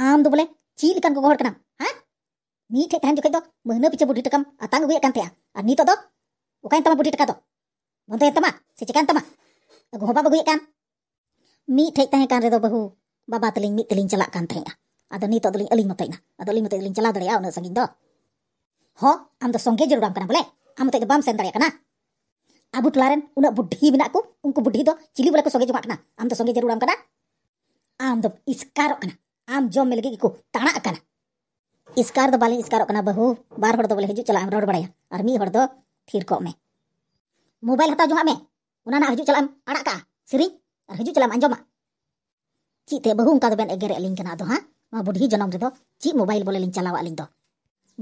ᱟᱢ ᱫᱚ ᱵᱚᱞᱮ ᱪᱮᱫ ᱞᱮᱠᱟᱱ ᱜᱚᱜᱚ ᱦᱚᱲ ᱠᱟᱱᱟᱢ ᱦᱮᱸ ᱢᱤᱫᱴᱷᱮᱡ ᱛᱟᱦᱮᱱ ᱡᱚᱠᱷᱮᱡ ᱫᱚ ᱢᱟᱹᱦᱱᱟᱹ ᱯᱤᱪᱷᱟᱹ ᱵᱩᱰᱷᱤ ᱴᱟᱠᱟᱢ ᱟᱛᱟᱝ ᱟᱹᱜᱩᱭᱮᱫ ᱠᱟᱱ ᱛᱟᱦᱮᱸᱜᱼᱟ ᱟᱨ ᱱᱤᱛᱚᱜ ᱫᱚ ᱚᱠᱟᱭᱮᱱ ᱛᱟᱢᱟ ᱵᱩᱰᱷᱤ ᱴᱟᱠᱟ ᱫᱚ ᱵᱚᱱᱫᱚᱭᱮᱱ ᱛᱟᱢᱟ ᱥᱮ ᱪᱮᱠᱟᱭᱮᱱ ᱛᱟᱢᱟ ᱟᱹᱜᱩ ᱦᱚᱸ ᱵᱟᱢ ᱟᱹᱜᱩᱭᱮᱫ ᱠᱟᱱ ᱢᱤᱫᱴᱷᱮᱡ ᱛᱟᱦᱮᱸ ᱠᱟᱱ ᱨᱮᱫᱚ ᱵᱟᱹᱦᱩ ᱵᱟᱵᱟ ᱛᱟᱹᱞᱤᱧ ᱢᱤᱫ ᱛᱮᱞᱤᱧ ᱪᱟᱞᱟᱜ ᱠᱟᱱ ᱛᱟᱦᱮᱸᱜᱼᱟ ᱟᱫᱚ ᱱᱤᱛᱚᱜ ᱫᱚᱞᱤᱧ ᱟᱹᱞᱤᱧ ᱢᱚᱛᱚᱡ ᱮᱱᱟ ᱟᱫᱚ ᱟᱹᱞᱤᱧ ᱢᱚᱛᱚᱡ ᱫᱚᱞᱤᱧ ᱪᱟᱞᱟᱣ ᱫᱟᱲᱮᱭᱟᱜᱼᱟ ᱩᱱᱟᱹᱜ ᱥᱟᱺᱜᱤᱧ ᱫᱚ ᱦᱚᱸ ᱟᱢ ᱫᱚ ᱥᱚᱸᱜᱮ ᱡᱟᱹᱨᱩᱲᱟᱢ ᱠᱟᱱᱟ ᱵᱚᱞᱮ ᱟᱢ ᱢᱚᱛᱚᱡ ᱫᱚ ᱵᱟᱢ ᱥᱮᱱ ᱫᱟᱲᱮᱭᱟᱜ ᱠᱟᱱᱟ ᱟᱵᱚ ᱴᱚᱞᱟᱨᱮᱱ ᱩᱱᱟᱹᱜ ᱵᱩᱰᱷᱤ ᱢᱮᱱᱟᱜ ᱠᱚ ᱩᱱᱠᱩ ᱵᱩᱰᱷᱤ ᱫᱚ ᱪᱤᱞᱤ ᱵᱚᱞᱮ ᱠᱚ ᱥᱚᱸᱜᱮ ᱡᱚᱝᱟᱜ ᱠᱟᱱᱟ ᱟᱢ ᱫᱚ ᱥᱚᱸᱜᱮ ᱡᱟᱹᱨᱩᱲᱟᱢ ᱠᱟᱱᱟ ᱟᱢ ᱫᱚᱢ ᱤᱥᱠᱟᱨᱚᱜ ᱠᱟᱱᱟ ᱟᱢ ᱡᱚᱢ ᱢᱮ ᱞᱟᱹᱜᱤᱫ ᱜᱮᱠᱚ ᱛᱟᱲᱟᱜ ᱟᱠᱟᱱᱟ ᱤᱥᱠᱟᱨ ᱫᱚ ᱵᱟᱞᱤᱧ ᱤᱥᱠᱟᱨᱚᱜ ᱠᱟᱱᱟ ᱵᱟᱹᱦᱩ ᱵᱟᱨ ᱦᱚᱲ ᱫᱚ ᱵᱚᱞᱮ ᱦᱤᱡᱩᱜ ᱪᱟᱞᱟᱜ ᱮᱢ ᱨᱚᱲ ᱵᱟᱲᱟᱭᱟ ᱟᱨ ᱢᱤᱫ ᱦᱚᱲ ᱫᱚ ᱛᱷᱤᱨ ᱠᱚᱜ ᱢᱮ ᱢᱳᱵᱟᱭᱤᱞ ᱦᱟᱛᱟᱣ ᱡᱚᱝᱟᱜ ᱢᱮ ᱚᱱᱟ ᱨᱮᱱᱟᱜ ᱦᱤᱡᱩᱜ ᱪᱟᱞᱟᱜ ᱮᱢ ᱟᱲᱟᱜ ᱠᱟᱜᱼᱟ ᱥᱮᱨᱮᱧ ᱟᱨ ᱦᱤᱡᱩᱜ ᱪᱟᱞᱟᱜ ᱮᱢ ᱟᱸᱡᱚᱢᱟ ᱪᱮᱫ ᱛᱮ ᱵᱟᱹᱦᱩ ᱚᱱᱠᱟ ᱫᱚᱵᱮᱱ ᱮᱜᱮᱨᱮᱫ ᱞᱤᱧ ᱠᱟᱱᱟ ᱟᱫᱚ ᱦᱟᱸᱜ ᱱᱚᱣᱟ ᱵᱩᱰᱷᱤ ᱡᱚᱱᱚᱢ ᱨᱮᱫᱚ ᱪᱮᱫ ᱢᱳᱵᱟᱭᱤᱞ ᱵᱚᱞᱮ ᱞᱤᱧ ᱪᱟᱞᱟᱣᱟ ᱟᱹᱞᱤᱧ ᱫᱚ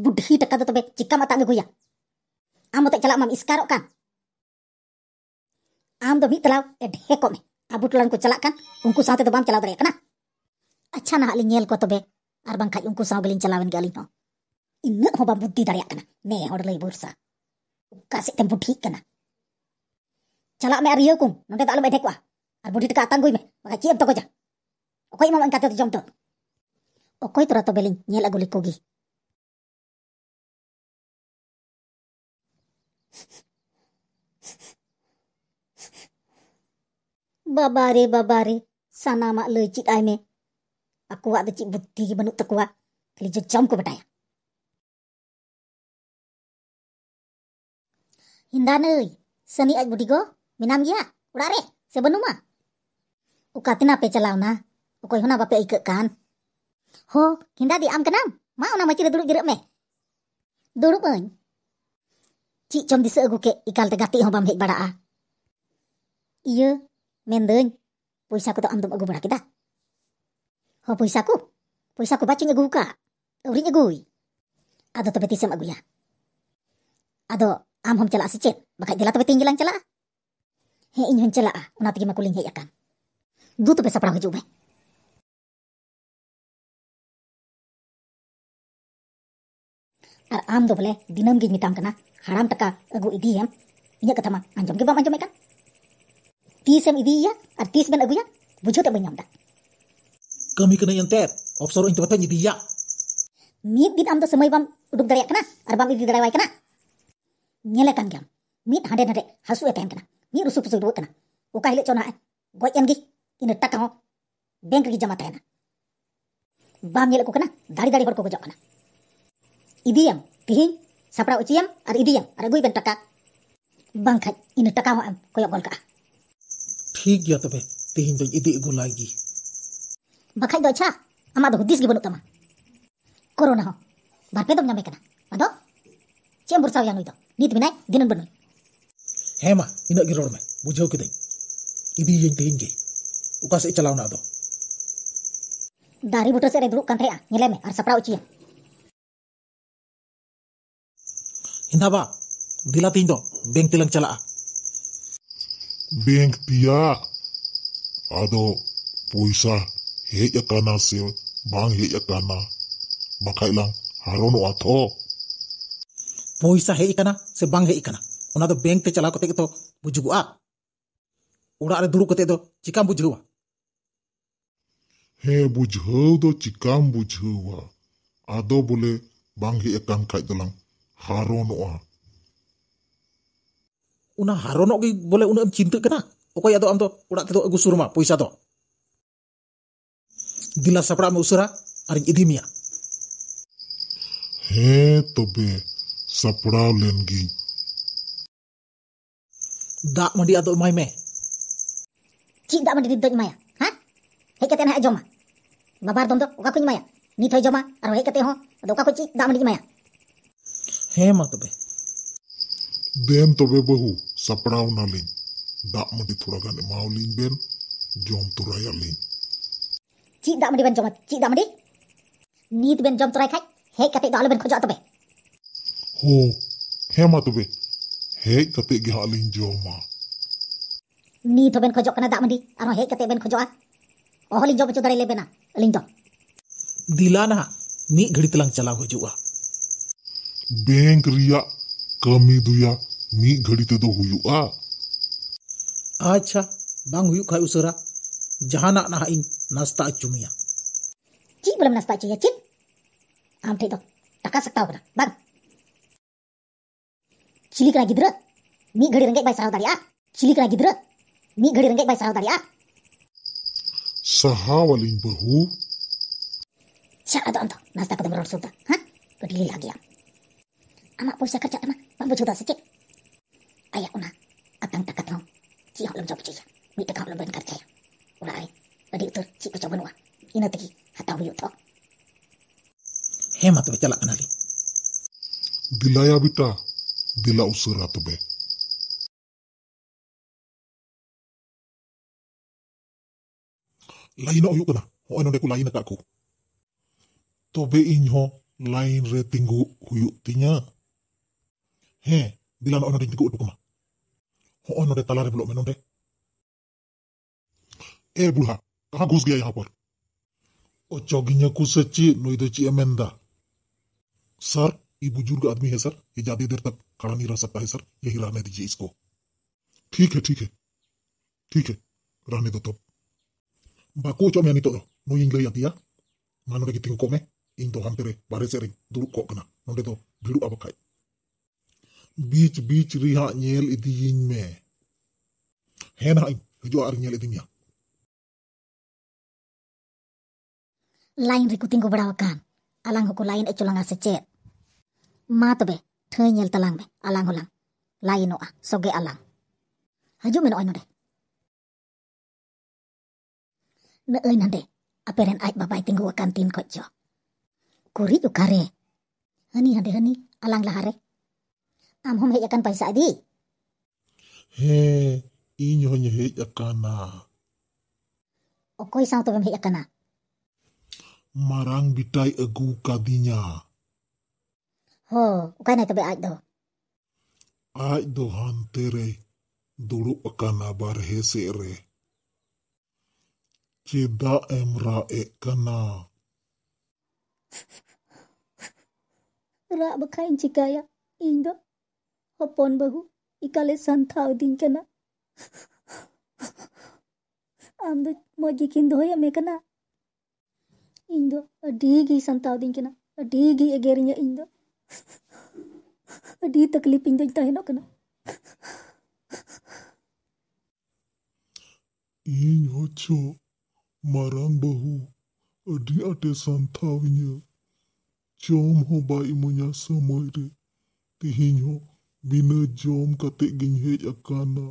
ᱵᱩᱰᱷᱤ ᱴᱟᱠᱟ ᱫᱚ ᱛᱚᱵᱮ ᱪᱤᱠᱟᱢ ᱟᱛᱟᱝ ᱟᱹᱜᱩᱭᱟ ᱟᱢ ᱢᱚᱛᱚ ᱪᱟᱞᱟᱜ ᱢᱟᱢ ᱤᱥᱠᱟᱨᱚᱜ ᱠᱟᱱ ᱟᱢ ᱫᱚ ᱢᱤᱫ ᱛᱟᱞᱟᱣ ᱰᱷᱮ ᱠᱚᱜ ᱢᱮ ᱟᱵᱚ ᱴᱚᱞᱟ ᱨᱮᱱ ᱠᱚ ᱪᱟᱞᱟᱜ ᱠᱟᱱ ᱩᱱᱠᱩ ᱥᱟᱶᱛᱮ ᱫᱚ ᱵᱟᱢ ᱪᱟᱞᱟᱣ ᱫᱟᱲᱮᱭᱟᱜ ᱠᱟᱱᱟ ᱟᱪᱪᱷᱟ ᱱᱟᱦᱟᱜ ᱞᱤᱧ ᱧᱮᱞ ᱠᱚ ᱛᱚᱵᱮ ᱟᱨ ᱵᱟᱝᱠᱷᱟᱡ ᱩᱱᱠᱩ ᱥᱟᱶ ᱜᱮᱞᱤᱧ ᱪᱟᱞᱟᱣᱮᱱ ᱜᱮ ᱟᱹᱞᱤᱧ ᱦᱚᱸ ᱤᱱᱟᱹᱜ ᱦᱚᱸ ᱵᱟᱢ ᱵᱩᱫᱽᱫᱷᱤ ᱫᱟᱲᱮᱭᱟᱜ ᱠᱟᱱᱟ ᱱᱮ ᱦᱚᱲ ᱞᱟᱹᱭ ᱵᱷᱚᱨᱥᱟ ᱚᱠᱟ ᱥᱮᱫ ᱛᱮᱢ ᱵᱩᱴᱷᱤᱜ ᱠᱟᱱᱟ ᱪᱟᱞᱟᱜ ᱢᱮ ᱟᱨ ᱤᱭᱟᱹ ᱠᱚᱢ ᱱᱚᱸᱰᱮ ᱫᱚ ᱟᱞᱚᱢ ᱮᱫᱷᱮ ᱠᱚᱜᱼᱟ ᱟᱨ ᱵᱩᱰᱷᱤ ᱴᱟᱠᱟ ᱟᱛᱟᱝᱜᱩᱭ ᱢᱮ ᱵᱟᱠᱷᱟᱡ ᱪᱮᱫ ᱮᱢ ᱛᱚᱜᱚᱡᱟ ᱚᱠᱚᱭ ᱮᱢᱟᱢᱟ ᱮᱱᱠᱟ ᱛᱮᱫᱚ ᱡᱚᱢ ᱫᱚ ᱚᱠᱚᱭ ᱛᱚᱨᱟ ᱛᱚᱵᱮᱞᱤᱧ ᱧᱮᱞ ᱟᱹᱜᱩ ᱞᱮᱠᱚ ᱜᱮ ᱵᱟᱵᱟᱨᱮ ᱵᱟᱵᱟᱨᱮ ᱥᱟᱱᱟᱢᱟᱜ ᱞᱟᱹᱭ ᱪᱮᱫ ᱟᱭ ᱢᱮ ᱟᱠᱚᱣᱟᱜ ᱫᱚ ᱪᱮᱫ ᱵᱩᱫᱽᱫᱷᱤ ᱜᱮ ᱵᱟᱹᱱᱩᱜ ᱛᱟᱠᱚᱣᱟ ᱠᱷᱟᱹᱞᱤ ᱡᱚᱡᱚᱢ ᱠᱚ ᱵᱟᱰᱟᱭᱟ ᱦᱤᱱᱫᱟᱱ ᱟᱹᱭ ᱥᱟᱹᱱᱤ ᱟᱡ ᱵᱩᱰᱤ ᱜᱚ ᱢᱮᱱᱟᱢ ᱜᱮᱭᱟ ᱚᱲᱟᱜ ᱨᱮ ᱥᱮ ᱵᱟᱹᱱᱩᱢᱟ ᱚᱠᱟ ᱛᱤᱱᱟᱹᱜ ᱯᱮ ᱪᱟᱞᱟᱣᱱᱟ ᱚᱠᱚᱭ ᱦᱚᱸ ᱵᱟᱯᱮ ᱟᱹᱭᱠᱟᱹᱜ ᱠᱟᱱ ᱦᱚ ᱦᱤᱱᱫᱟ ᱫᱤ ᱟᱢ ᱠᱟᱱᱟᱢ ᱢᱟ ᱚᱱᱟ ᱢᱟᱹᱪᱤ ᱨᱮ ᱫᱩᱲᱩᱵ ᱡᱤᱨᱟᱹᱜ ᱢᱮ ᱫᱩᱲᱩᱵ ᱟᱹᱧ ᱪᱮᱫ ᱪᱚᱢ ᱫᱤᱥᱟᱹ ᱟᱹᱜᱩ ᱠᱮᱫ ᱮᱠᱟᱞᱛᱮ ᱜᱟᱛᱮ ᱦᱚᱸ ᱵᱟᱢ ᱦᱮᱡ ᱵᱟᱲᱟᱜᱼᱟ ᱤᱭᱟᱹ ᱢᱮᱱᱫᱟᱹᱧ ᱯᱚᱭᱥᱟ ᱠᱚᱫᱚ ᱟᱢ ᱫᱚᱢ ᱟᱹᱜᱩ ᱵᱟᱲᱟ ᱠᱮᱫᱟ Ho oh, puisa ku. Puisa ku baca nyeguka. Uri nyegui. Ado tobe tisem aguya. Ado am hom cela sicet. Bakai dela tobe tinggilan cela. He in hon cela. Ah. Una tigi makuling he yakam. Du tobe sapra hoju be. Ar am do bale dinam gi mitam kana. Haram taka agu idiem. Ya. Inya kata ma anjom ge ba manjom ekan. Tisem idiya ar tisben aguya. Bujote ba nyamda. Bujote ᱠᱟᱹᱢᱤ ᱠᱟᱹᱱᱟᱹᱧ ᱮᱱᱛᱮ ᱚᱯᱥᱚᱨ ᱤᱧ ᱛᱚᱵᱮ ᱛᱚᱧ ᱤᱫᱤᱭᱟ ᱢᱤᱫ ᱫᱤᱱ ᱟᱢ ᱫᱚ ᱥᱚᱢᱚᱭ ᱵᱟᱢ ᱩᱰᱩᱠ ᱫᱟᱲᱮᱭᱟᱜ ᱠᱟᱱᱟ ᱟᱨ ᱵᱟᱢ ᱤᱫᱤ ᱫᱟᱲᱮᱭᱟᱭ ᱠᱟᱱᱟ ᱧᱮᱞᱮ ᱠᱟᱱ ᱜᱮᱭᱟᱢ ᱢᱤᱫ ᱦᱟᱸᱰᱮ ᱱᱟᱰᱮ ᱦᱟᱹᱥᱩ ᱮ ᱛᱟᱦᱮᱱ ᱠᱟᱱᱟ ᱢᱤᱫ ᱨᱩᱥᱩ ᱯᱩᱥᱩ ᱨᱩᱣᱟᱹᱜ ᱠᱟᱱᱟ ᱚᱠᱟ ᱦᱤᱞᱳᱜ ᱪᱚ ᱱᱟᱦᱟᱜ ᱜᱚᱡ ᱮᱱᱜᱮ ᱤᱱᱟᱹ ᱴᱟᱠᱟ ᱦᱚᱸ ᱵᱮᱝᱠ ᱨᱮᱜᱮ ᱡᱚᱢᱟ ᱛᱟᱦᱮᱱᱟ ᱵᱟᱢ ᱧᱮᱞ ᱠᱚ ᱠᱟᱱᱟ ᱫᱟᱲᱤ ᱫᱟᱲᱤ ᱦᱚᱲ ᱠᱚ ᱜᱚᱡᱚᱜ ᱠᱟᱱᱟ ᱤᱫᱤᱭᱟᱢ ᱛᱤᱦᱤᱧ ᱥᱟᱯᱲᱟᱣ ᱚᱪᱚᱭᱟᱢ ᱟᱨ ᱤᱫᱤᱭᱟᱢ ᱟᱨ ᱟᱹᱜᱩᱭ ᱵᱮᱱ ᱴᱟᱠᱟ ᱵᱟᱝᱠᱷᱟᱡ ᱤᱱᱟᱹ ᱴᱟᱠᱟ ᱦᱚᱸ ᱟᱢ ᱠᱚᱭᱚᱜ ᱜᱚᱞ ᱠᱟᱜᱼᱟ ᱴᱷᱤᱠ ᱜᱮᱭᱟ ᱛᱚᱵᱮ ᱛᱤᱦᱤᱧ ᱫᱚᱧ ᱤᱫᱤ ᱟᱹᱜᱩ ᱞᱟᱭ ᱜᱮ बखाई दो अच्छा अमा दो हुदिस गी बोलो कोरोना हो बारपे दो नमे कना अदो चेम बुरसाव या नोई दो दिन बनो हेमा इन रोड में बुझो कि इदी यें तेंगे उकास ए दारी बुटो से रे दुरु कंथया निले में अर सपड़ा उचिया इंदा बा दिला तीन बैंक तिलंग चला बैंक तिया आदो पैसा Hei ya ya kana sil bang kana maka ilang haron harono ato poisa he ikana se bang he ikana ona do bank te chala te to a ora re duru te do chikam bujugua he bujhu do chikam bujhua ado bole bang he ikan ya kai dolang harono una harono ge bole una cinta kana okoy ado am to ora te do agusurma poisa to gila saprama usura aring idimia he tobe sapra lengi dak mandi adok mai me ki dak mandi didok maya ha he kate na ajoma. babar dom dok oka kuny maya Ni hoy joma aro he kate ho ado oka kuchi dak mandi maya he ma tobe den tobe bahu sapra naling dak mandi thura gan maulin ben jom turayalin chị đã mới đi bên chồng chị đã mới đi ni tu bên chồng tôi khách hệ cả tệ đó là bên khó cho tôi về hồ hệ mà tôi về hệ cả tệ gì họ lên chồng mà ni tu bên khó cho cái này đã mới đi anh hệ cả tệ bên khó cho á ở hồ lên chồng chúng ni gửi tlang chala hồ chúa bank ria kami duya ni gửi tê đồ hồ bang hồ chúa khai jahana na haing nasta cumia. Ki bulam nasta cumia chit? Am thai to taka sakta ho Bang, Bag. lagi kra mi ghadi rangai bai sarau ah. Chili lagi gidra mi ghadi rangai bai sarau ah. Saha walin bahu. Cha ada anta nasta kada rasuta. Ha? Kadili lagi ya. Ama poisa kacha ama. Bambu chuda sikit. ಅಡಿಯುತ್ತರ್ ಚಿಕ್ಕ ಚಬನುವ ಇನತಗಿ ಹತ ಹುಯುತ ᱦᱮᱸ ᱢᱟ ᱛᱚᱵᱮ ᱪᱟᱞᱟᱜ ᱠᱟᱱᱟᱞᱤᱧ ᱫᱤᱞᱟᱭᱟ ᱵᱤᱴᱟ ᱫᱤᱞᱟ ᱩᱥᱟᱹᱨᱟ ᱛᱚᱵᱮ ᱞᱟᱭᱤᱱᱚᱜ ᱦᱩᱭᱩᱜ ᱠᱟᱱᱟ ᱦᱚᱸᱜᱼᱚᱭ ᱱᱚᱰᱮ ᱠᱚ ᱞᱟᱭᱤᱱ ᱟᱠᱟᱫ ᱠᱚ ᱛᱚᱵᱮ ᱤᱧᱦᱚᱸ ᱞᱟᱭᱤᱱ ᱨᱮ ᱛᱤᱸᱜᱩ ᱦᱩᱭᱩᱜ ᱛᱤᱧᱟ ᱦᱮᱸ ᱫᱤᱞᱟ ᱱᱚᱜᱼᱚᱭ ᱱᱚᱰᱮᱧ ᱛᱤᱸᱜᱩ ᱦᱚᱴᱚ ᱠᱟᱢᱟ ᱦᱚᱸᱜᱼᱚᱭ ᱱᱚᱰᱮ ᱛᱟᱞᱟᱨᱮ ᱵᱚᱞᱚᱜ ᱢᱮ ᱱᱚᱰᱮ ᱮ ᱵᱩᱲᱦᱟ कहाँ घुस गया यहाँ पर और चौगिया को सच्ची नोई तो ची अमेंदा सर ये बुजुर्ग आदमी है सर ये ज्यादा देर तक खड़ा नहीं रह सकता है सर यही रहने दीजिए इसको ठीक है ठीक है ठीक है रहने दो तो बाको चो मैं तो नोई इंग आती है मानो रे कितने को मैं इन तो हम तेरे बारे से रिंग को कना तो भिड़ु अब खाई बीच बीच रिहा नेल इदियिन में है ना हजू जो आर नेल इदिमिया ᱞᱟᱭᱤᱱ ᱨᱮᱠᱚ ᱛᱤᱸᱜᱩ ᱵᱟᱲᱟ ᱟᱠᱟᱱ ᱟᱞᱟᱝ ᱦᱚᱸᱠᱚ ᱞᱟᱭᱤᱱ ᱚᱪᱚᱞᱟᱝᱟ ᱥᱮ ᱪᱮᱫ ᱢᱟ ᱛᱚᱵᱮ ᱴᱷᱟᱹᱭ ᱧᱮᱞ ᱛᱟᱞᱟᱝ ᱢᱮ ᱟᱞᱟᱝ ᱦᱚᱸᱞᱟᱝ ᱞᱟᱭᱤᱱᱚᱜᱼᱟ ᱥᱚᱜᱮ ᱟᱞᱟᱝ ᱦᱟᱡᱩᱜ ᱢᱮ ᱱᱚᱜᱼᱚᱭ ᱱᱚᱰᱮ ᱱᱟᱹᱜᱼᱟᱹᱭ ᱱᱟᱸᱰᱮ ᱟᱯᱮᱨᱮᱱ ᱟᱡ ᱵᱟᱵᱟᱭ ᱛᱤᱸᱜᱩ ᱟᱠᱟᱱ ᱛᱤᱱ ᱠᱷᱚᱡ ᱪᱚ ᱠᱩᱨᱤᱡ ᱚᱠᱟᱨᱮ ᱦᱟᱹᱱᱤ ᱦᱟᱸᱰᱮ ᱦᱟᱹᱱᱤ ᱟᱞᱟᱝ ᱞᱟᱦᱟᱨᱮ ᱟᱢ ᱦᱚᱢ ᱦᱮᱡ ᱟᱠᱟᱱ ᱯᱟᱭᱥᱟ ᱤᱫᱤ ᱦᱮᱸ ᱤᱧ ᱦᱚᱧ ᱦᱮᱡ ᱟᱠᱟᱱᱟ ᱚᱠᱚᱭ ᱥᱟᱶ ᱛᱚᱵᱮᱢ ᱦᱮᱡ ᱟᱠᱟᱱᱟ marang bitai agu kadinya. Ho, kanai tabe aj do. Aj do hante re, duduk akana barhe se re. Ceda emra e kana. Ra bakain cikaya, inga. Hopon bahu, ikale santau din kana. Am do mojikin doya me kana. ᱤᱧ ᱫᱚ ᱟᱹᱰᱤ ᱜᱮ ᱥᱟᱱᱛᱟᱣᱫᱤᱧ ᱠᱟᱱᱟ ᱟᱹᱰᱤ ᱜᱮ ᱮᱜᱮᱨᱤᱧᱟ ᱤᱧ ᱫᱚ ᱟᱹᱰᱤ ᱛᱟᱠᱞᱤᱯ ᱤᱧ ᱫᱚᱧ ᱛᱟᱦᱮᱱᱚᱜ ᱠᱟᱱᱟ ᱤᱧ ᱦᱚᱪᱚ ᱢᱟᱨᱟᱝ ᱵᱟᱹᱦᱩ ᱟᱹᱰᱤ ᱟᱴᱮ ᱥᱟᱱᱛᱷᱟᱣᱤᱧᱟᱹ ᱡᱚᱢ ᱦᱚᱸ ᱵᱟᱭ ᱤᱢᱟᱹᱧᱟ ᱥᱚᱢᱚᱭ ᱨᱮ ᱛᱤᱦᱤᱧ ᱦᱚᱸ ᱵᱤᱱᱟᱹ ᱡᱚᱢ ᱠᱟᱛᱮᱫ ᱜᱤᱧ ᱦᱮᱡ ᱟᱠᱟᱱᱟ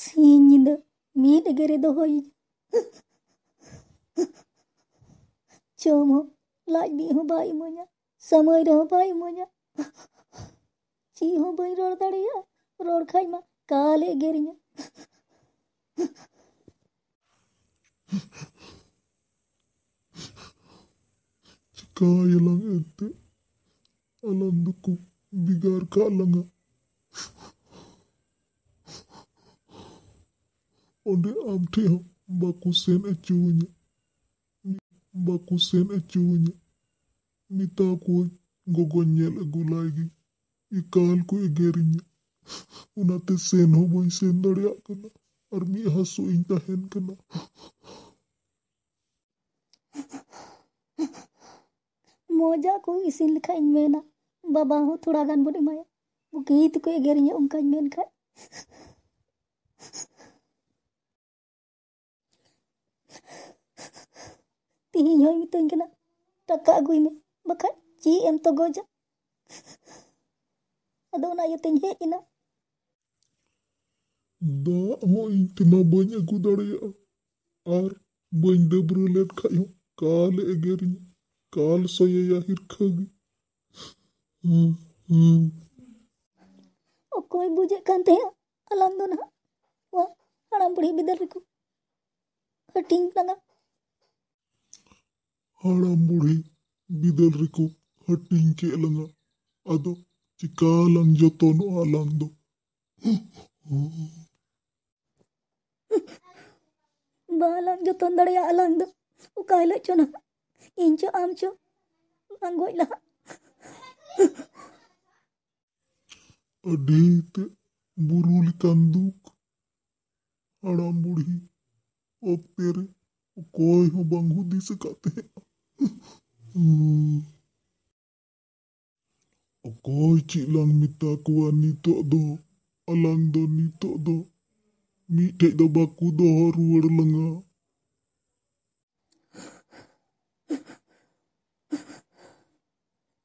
ᱥᱤᱧ ᱧᱤᱫᱟᱹ ᱢᱤᱫ ᱮᱜᱮᱨᱮ ᱫᱚᱦᱚᱭᱤᱧ Chồng lại bị hô bay mà nhá. Sao mới đó bay mà nhá. Chị hô bay rồi ta đi á. Rồi khai mà. Cá lệ ghê đi nhá. Kaya ente. Alam ko, bigar ka lang ha. Onde am te E e e ba kusen e cuunya ba kusen e cuunya mi taku gogonyel e gulaygi i kaal ku e gerinya unate sen hoboy sen dorya kana ar mi hasu in tahen kana moja ku isin lika in mena baban ho turagan bude maya bukiyit ku e gerinya un um kañ men kay ᱛᱤᱦᱤᱧ ᱦᱚᱸᱭ ᱢᱤᱛᱟᱹᱧ ᱠᱟᱱᱟ ᱴᱟᱠᱟ ᱟᱹᱜᱩᱭ ᱢᱮ ᱵᱟᱠᱷᱟᱡ ᱪᱤ ᱮᱢ ᱛᱚ ᱜᱚᱡᱟ ᱟᱫᱚ ᱚᱱᱟ ᱤᱭᱟᱹᱛᱮᱧ ᱦᱮᱡ ᱮᱱᱟ ᱫᱟᱜ ᱦᱚᱸ ᱤᱧ ᱛᱮᱢᱟ ᱵᱟᱹᱧ ᱟᱹᱜᱩ ᱫᱟᱲᱮᱭᱟᱜᱼᱟ ᱟᱨ ᱵᱟᱹᱧ ᱰᱟᱹᱵᱽᱨᱟᱹ ᱞᱮᱱᱠᱷᱟᱡ ᱦᱚᱸ ᱠᱟᱞᱮ ᱮᱜᱮᱨᱤᱧᱟ ᱠᱟᱞ ᱥᱚᱭᱮᱭᱟ ᱦᱤᱨᱠᱷᱟᱹ ᱜᱮ ᱦᱩᱸ ᱦᱩᱸ ᱚᱠᱚᱭ ᱵᱩᱡᱮᱫ ᱠᱟᱱ ᱛᱟᱦᱮᱸᱜᱼᱟ ᱟᱞᱟᱝ ᱫᱚ ᱱᱟᱦᱟᱜ ᱦᱟᱲᱟᱢ ᱵᱩᱲᱦᱤ ᱵᱤᱫᱟᱹᱞ ᱨᱮᱠᱚ ᱦᱟᱹᱴᱤᱧ ᱛᱟᱞᱟᱝᱟ ಹಾಳಂಬುಳಿ ಬಿದಲ್ರಿಕು ಹಟ್ಟಿ ಕೇಳಂಗ ಅದು ಚಿಕ್ಕಾಲಂಗ್ ಜೊತೋನು ಅಲ್ಲಂದು ಬಾಲಂಗ್ ಜೊತೊಂದಡೆ ಅಲ್ಲಂದು ಉಕಾಯ್ಲ ಚೊನ ಇಂಚು ಆಮ್ಚು ನಂಗೋಯ್ಲ ಅಡೀತೆ ಬುರುಳಿ ತಂದೂಕ್ ಹಾಳಂಬುಳಿ ಹೋಗ್ತೇರೆ ಕೋಯ್ ಹೋ ಬಂಗ್ ಹುದಿಸಕತ್ತೆ Okoy chilang mita nito do. Alang do nito do. Mi tek do baku do haruar lenga.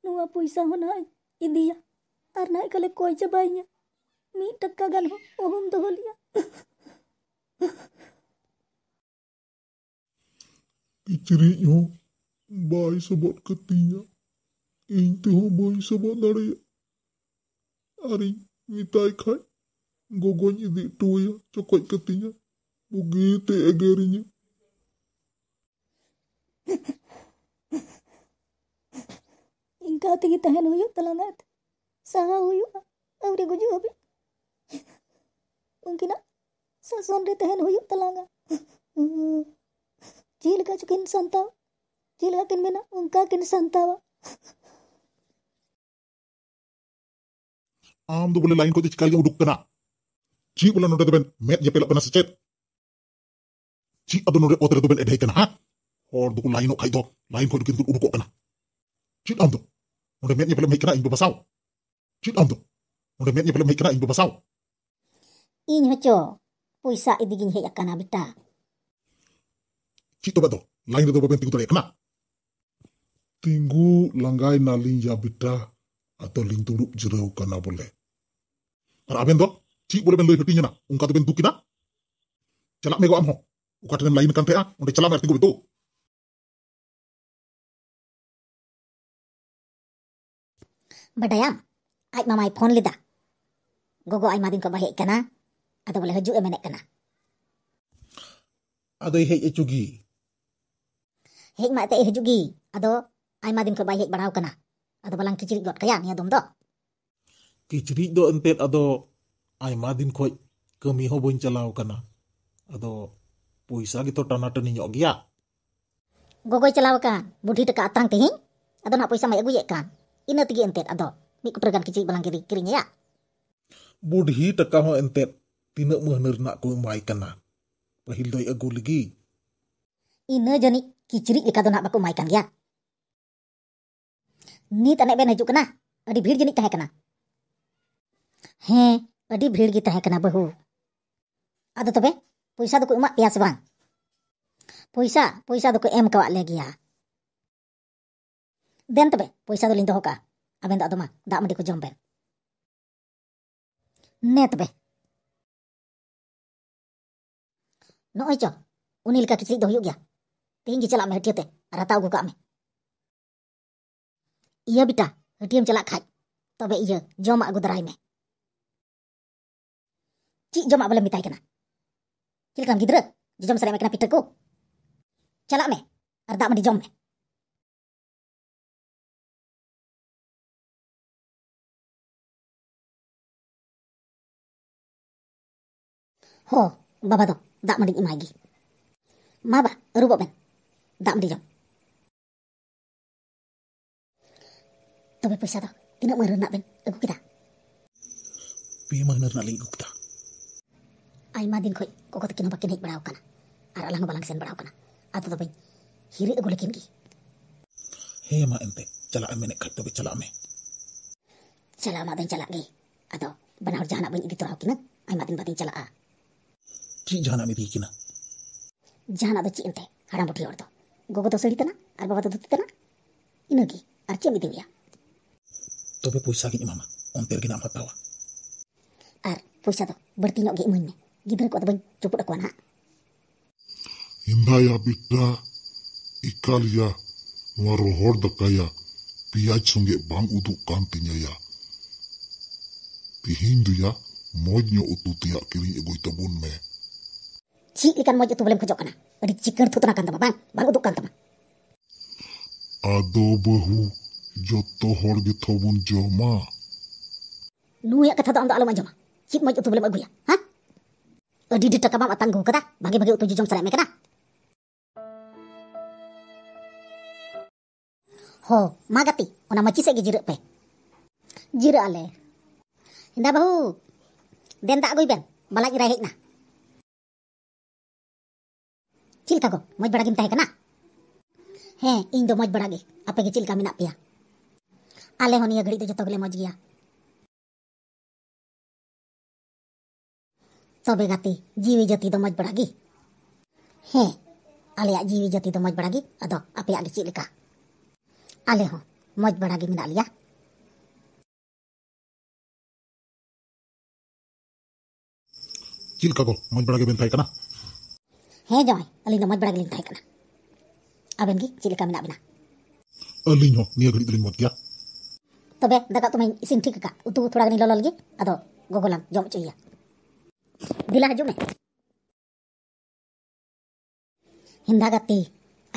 Nuwa puisa hona india. Ar naik kale koi jabainya. Mi takka kagal ho ohum do holia. yo. ᱵᱟᱭ ᱥᱚᱵᱚᱫ ᱠᱟᱹᱛᱤᱧᱟ ᱤᱧ ᱛᱮᱦᱚᱸ ᱵᱟᱹᱧ ᱥᱚᱵᱚᱫ ᱫᱟᱲᱮᱭᱟᱜ ᱟᱨᱤᱧ ᱢᱮᱛᱟᱭ ᱠᱷᱟᱡ ᱜᱚᱜᱚᱧ ᱤᱫᱤ ᱦᱚᱴᱚᱣᱟᱭᱟ ᱪᱚᱠᱚᱡ ᱠᱟᱹᱛᱤᱧᱟ ᱵᱩᱜᱤᱛᱮ ᱮᱜᱮᱨᱤᱧᱟ ᱤᱱᱠᱟ ᱛᱮᱜᱮ ᱛᱟᱦᱮᱱ ᱦᱩᱭᱩᱜ ᱛᱟᱞᱟᱝᱟ ᱥᱟᱦᱟ ᱦᱩᱭᱩᱜᱼᱟ ᱟᱹᱣᱨᱤ ᱜᱩᱡᱩᱜ ᱦᱟᱹᱵᱤᱡ ᱩᱱᱠᱤᱱᱟᱜ ᱥᱟᱥᱚᱱ ᱨᱮ ᱛᱟᱦᱮᱱ ᱦᱩᱭᱩᱜ ᱛᱟᱞᱟᱝᱟ ᱪᱮᱫ ᱞᱮᱠᱟ ᱪᱚᱠᱤᱱ ᱥᱟᱢᱴᱟᱣ Gila kin mina unka kin santawa. Am tu boleh lain kau cikal yang uduk kena. Ci ulan udah ben met je pelak penas cet. Ci adon udah otre do ben edai kena ha. Or do lain ok do lain kau dukin tu uduk kena. Ji am tu, Udah met je pelak mikra ibu basau. Ji am tu, Udah met je pelak mikra ibu basau. Iny hocho. Puisa idigin hei akana bita. Ci to bado. Lain tu ben tinggal kena tinggu langgai na ling bita atau linturuk tuluk kana boleh. Karena aben do, cik boleh ben petinya hati nyana, ungkat ben dukina. Celak mego amho, ukat dengan lain kan tea, onde celak ngerti gue betul. Badayam, ai mamai phone lida. Gogo ai madin ko bahek kana, atau boleh haju emenek kana. Adoi hei ecugi. Hei mak teh ecugi, ado ayam adin kau kena? Ada balang kicirik dot kaya ni adom dot. Kicirik entet ado ayam adin kau kami kena. Ado puisa gitu tanah nyogia. Ya. Gogoi cilaau kah? Budhi teka atang tehin? Ado nak puisa Ina tiga entet ado. Ni kau pergi kicirik balang kiri kiri nyak. Ya. Budhi teka ho entet tidak mener nak kau kena. Rahil doi agul Ina jani kicirik ikan nak baku bayar kah? नीत अनेक बेन हजुकना अडी भीड़ जनी तहेकना हे अडी भीड़ गी तहेकना बहु अद तबे तो पैसा दो तो को इमा पियास बांग पैसा पैसा दो तो को एम कवा ले गिया देन तबे पैसा दो लिंदो होका अबेन दा दमा दा मडी को जोंबे ने तबे नो आइचो उनिल का किचरी दो हुयो तीन गी चला में हटियते रता उगु में ᱤᱭᱟᱹ ᱵᱤᱴᱟ ᱦᱟᱹᱴᱤᱭᱟᱹᱢ ᱪᱟᱞᱟᱜ ᱠᱷᱟᱡ ᱛᱚᱵᱮ ᱤᱭᱟᱹ ᱡᱚᱢᱟᱜ ᱟᱹᱜᱩ ᱫᱟᱨᱟᱭ ᱢᱮ ᱪᱮᱫ ᱡᱚᱢᱟᱜ ᱵᱚᱞᱮ ᱢᱮᱛᱟᱭ ᱠᱟᱱᱟ ᱪᱮᱫ ᱞᱮᱠᱟᱢ ᱜᱤᱫᱽᱨᱟᱹ ᱡᱚᱡᱚᱢ ᱥᱟᱱᱟᱭᱮᱫ ᱢᱮ ᱠᱟᱱᱟ ᱯᱤᱴᱷᱟᱹ ᱠᱚ ᱪᱟᱞᱟᱜ ᱢᱮ ᱟᱨ ᱫᱟᱜ ᱢᱟᱹᱰᱤ ᱡᱚᱢ ᱢᱮ ᱦᱚᱸ ᱵᱟᱵᱟ ᱫᱚ ᱫᱟᱜ ᱢᱟᱹᱰᱤᱧ ᱮᱢᱟᱭ ᱜᱮ ᱢᱟ ᱵᱟ ᱟᱹᱨᱩᱵᱚᱜ ᱵᱮᱱ ᱫᱟᱜ ᱢᱟᱹᱰᱤ ᱡᱚᱢ Tome pesa do. Tinag man na ben. Eh, ago kita. Pima na na linggo kita. ai ma din koy. Kokot kino ba kinik baraw kana. Ara lang balang sen baraw kana. Ato do ben. Hiri ago lekin ki He ma ente. Chala ame ne khat do chala ame. Chala ma ben chala ge Ato banau jana ben idi toraw kina. ai ma din batin chala a. Ah. Chi jana me di kina. Jana do chi ente. Haram buti ordo. Gogo to sori tana. Ar baba to duti tana. Inagi. Ar chi mi din ya tobe puisa gi mama onter gi nama tawa ar eh, puisa to bertino gi mun gi ber ko to ben cupu dak wana indaya ya ikalia waro hor da kaya piach sungge bang udu kampinya ya pihindu ya modnyo ututia kiri ego itabun me ci ikan modnyo tubalem kejok kana adik cikertu tenakan tama bang bang udu kan tama adobahu joto hor di tobon joma. Lu ya kata tanda alam joma. Cik mau itu boleh ya? Hah? Adi di tak kamu atang kata bagi bagi utuh jom seramai kata. Ho, magati, ona maci segi jirak pe. Jirak ale. Indah bahu, den tak gue ben, balak irahik na. Cil kago, mau beragim tahe kena. He, indo mau beragi, apa gecil kami nak pia? ᱟᱞᱮ ᱦᱚᱸ ᱱᱤᱭᱟᱹ ᱜᱷᱟᱹᱲᱤᱡ ᱫᱚ ᱡᱚᱛᱚ ᱜᱮᱞᱮ ᱢᱚᱡᱽ ᱜᱮᱭᱟ ᱛᱚᱵᱮ ᱜᱟᱛᱮ ᱡᱤᱣᱤ ᱡᱟᱹᱛᱤ ᱫᱚ ᱢᱚᱡᱽ ᱵᱟᱲᱟ ᱜᱮ ᱦᱮᱸ ᱟᱞᱮᱭᱟᱜ ᱡᱤᱣᱤ ᱡᱟᱹᱛᱤ ᱫᱚ ᱢᱚᱡᱽ ᱵᱟᱲᱟ ᱜᱮ ᱟᱫᱚ ᱟᱯᱮᱭᱟᱜ ᱜᱮ ᱪᱮᱫ ᱞᱮᱠᱟ ᱟᱞᱮ ᱦᱚᱸ ᱢᱚᱡᱽ ᱵᱟᱲᱟ ᱜᱮ ᱢᱮᱱᱟᱜ ᱞᱮᱭᱟ ᱪᱮᱫ ᱞᱮᱠᱟ ᱠᱚ ᱢᱚᱡᱽ ᱵᱟᱲᱟ ᱜᱮᱵᱮᱱ ᱛᱟᱦᱮᱸ ᱠᱟᱱᱟ ᱦᱮᱸ ᱡᱚᱭ ᱟᱹᱞᱤᱧ ᱫᱚ ᱢᱚᱡᱽ ᱵᱟᱲᱟ ᱜᱮᱞᱤᱧ ᱛᱟᱦᱮᱸ ᱠᱟᱱᱟ ᱟᱵᱮᱱ ᱜᱮ ᱪᱮᱫ ᱞᱮᱠᱟ ᱢᱮᱱᱟᱜ ᱵᱮᱱᱟ ᱟᱹᱞᱤᱧ ᱦᱚᱸ ᱱᱤᱭᱟᱹ ᱜᱷᱟᱹᱲᱤᱡ ᱫᱚᱞᱤᱧ ᱢᱚᱡᱽ ᱜᱮᱭᱟ ᱛᱚᱵᱮ ᱫᱟᱠᱟ ᱩᱛᱩ ᱢᱟᱧ ᱤᱥᱤᱱ ᱴᱷᱤᱠ ᱟᱠᱟᱫ ᱩᱛᱩ ᱛᱷᱚᱲᱟ ᱜᱟᱱᱤᱧ ᱞᱚᱞᱚ ᱞᱮᱜᱮ ᱟᱫᱚ ᱜᱚᱜᱚ ᱞᱟᱝ ᱡᱚᱢ ᱦᱚᱪᱚᱭᱮᱭᱟ ᱫᱮᱞᱟ ᱦᱤᱡᱩᱜ ᱢᱮ ᱦᱮᱸᱫᱟ ᱜᱟᱛᱮ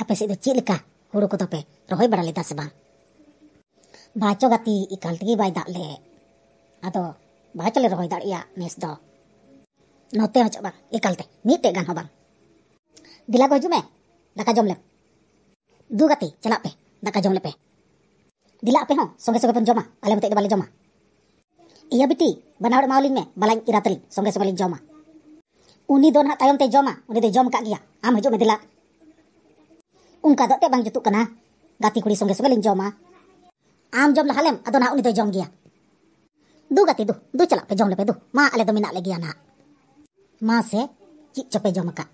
ᱟᱯᱮ ᱥᱮᱫ ᱫᱚ ᱪᱮᱫ ᱞᱮᱠᱟ ᱦᱩᱲᱩ ᱠᱚᱫᱚ ᱯᱮ ᱨᱚᱦᱚᱭ ᱵᱟᱲᱟ ᱞᱮᱫᱟ ᱥᱮ ᱵᱟᱝ ᱵᱟᱪᱚ ᱜᱟᱛᱮ ᱮᱠᱟᱞ ᱛᱮᱜᱮ ᱵᱟᱭ ᱫᱟᱜ ᱞᱮ ᱟᱫᱚ ᱵᱟᱪᱚᱞᱮ ᱨᱚᱦᱚᱭ ᱫᱟᱲᱮᱭᱟᱜ ᱱᱮᱥ ᱫᱚ ᱱᱚᱛᱮ ᱦᱚᱸ ᱵᱟᱝ ᱮᱠᱟᱞᱛᱮ ᱢᱤᱫᱴᱮᱡ ᱜᱟᱱ ᱦᱚᱸ ᱵᱟᱝ ᱫᱮᱞᱟ ᱠᱚ ᱦᱤᱡᱩᱜ ᱢᱮ ᱫᱟᱠᱟ ᱡᱚᱢ ᱞᱮᱢ ᱫᱩ ᱜᱟᱛᱮ ᱪᱟᱞᱟᱜ ᱯᱮ ᱫᱟᱠᱟ ᱡᱚᱢ ᱞᱮᱯᱮ dilak pe hong songe songe pe joma ale mo te bale joma iya biti banar ma ulin me balang iratri songe songe joma uni don ha tayom te joma uni de joma kak gia am ah, ha jom me dilak unka do te bang jutuk kana gati kuri songe songe lin joma am jom la halem adon ha uni de jom gia du gati du du chala pe jom le pe ma ale do mina le gia ma se ki chape jom ka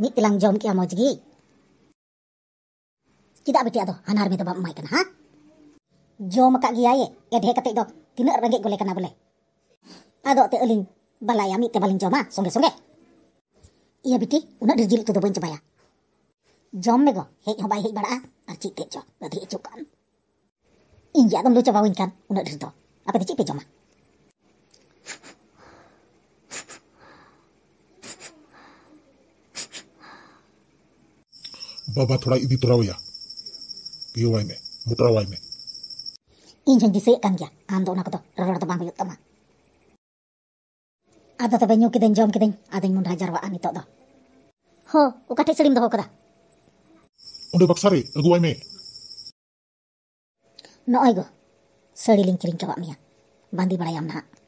mi tilang jom ki amoj gi kita abiti ado hanar me to ba mai kana ha jo maka ayek ya deh ketik dok tina rengek gule kena boleh adok te eling balayami te baling joma songge songge iya biti unak dirjil tu dobuin coba ya jom mego hek hobai hek bara arci te jo berarti hek inja lu coba win kan unak dirjil apa dicik pe joma Baba thoda idi trawya. ya, wai me, mutra wayne. Injeng kisik kan ya, kan tuh nak tuh, rara tuh bangku mah. Ada tuh banyak kita yang jom kita yang ada yang mundah jarwa ani tuh tuh. Ho, ukat itu lima tuh Udah bak sari, aku ini. No aigo, seliling kiring cowok mian, bandi balayam nak.